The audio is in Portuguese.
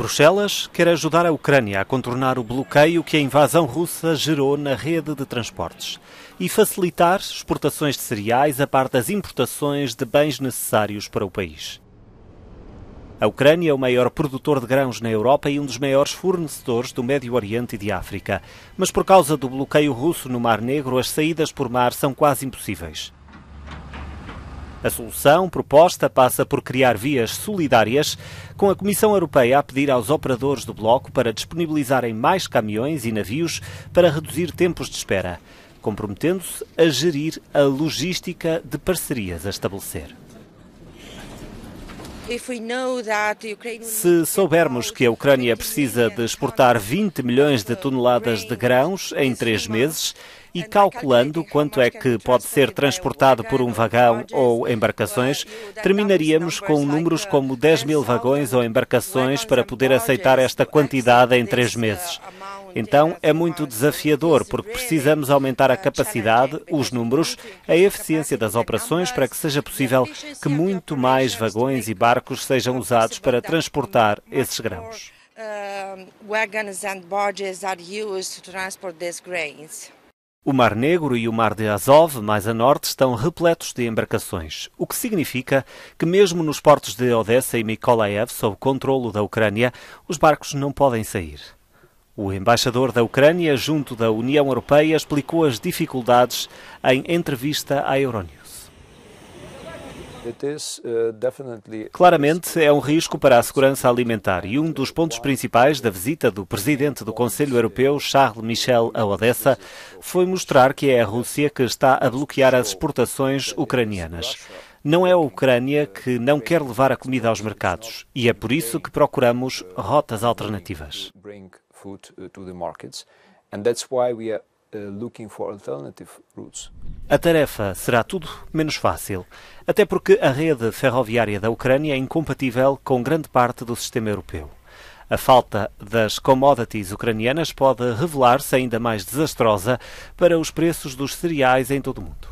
Bruxelas quer ajudar a Ucrânia a contornar o bloqueio que a invasão russa gerou na rede de transportes e facilitar exportações de cereais a par das importações de bens necessários para o país. A Ucrânia é o maior produtor de grãos na Europa e um dos maiores fornecedores do Médio Oriente e de África. Mas por causa do bloqueio russo no Mar Negro, as saídas por mar são quase impossíveis. A solução proposta passa por criar vias solidárias, com a Comissão Europeia a pedir aos operadores do bloco para disponibilizarem mais caminhões e navios para reduzir tempos de espera, comprometendo-se a gerir a logística de parcerias a estabelecer. Se soubermos que a Ucrânia precisa de exportar 20 milhões de toneladas de grãos em três meses, e calculando quanto é que pode ser transportado por um vagão ou embarcações, terminaríamos com números como 10 mil uh, vagões ou embarcações para poder aceitar esta quantidade em três meses. Então é muito desafiador, porque precisamos aumentar a capacidade, os números, a eficiência das operações para que seja possível que muito mais vagões e barcos sejam usados para transportar esses grãos. Uh, o Mar Negro e o Mar de Azov, mais a norte, estão repletos de embarcações, o que significa que, mesmo nos portos de Odessa e Mykolaiv, sob controlo da Ucrânia, os barcos não podem sair. O embaixador da Ucrânia junto da União Europeia explicou as dificuldades em entrevista à Euronews. Uh, Claramente é um risco para a segurança alimentar e um dos pontos principais da visita do presidente do Conselho Europeu, Charles Michel, a Odessa foi mostrar que é a Rússia que está a bloquear as exportações ucranianas. Não é a Ucrânia que não quer levar a comida aos mercados e é por isso que procuramos rotas alternativas food uh, to the markets. And that's why we are uh, looking for alternative routes. A tarefa será tudo menos fácil, até porque a rede ferroviária da Ucrânia é incompatível com grande parte do sistema europeu. A falta das commodities ucranianas pode revelar-se ainda mais desastrosa para os preços dos cereais em todo o mundo.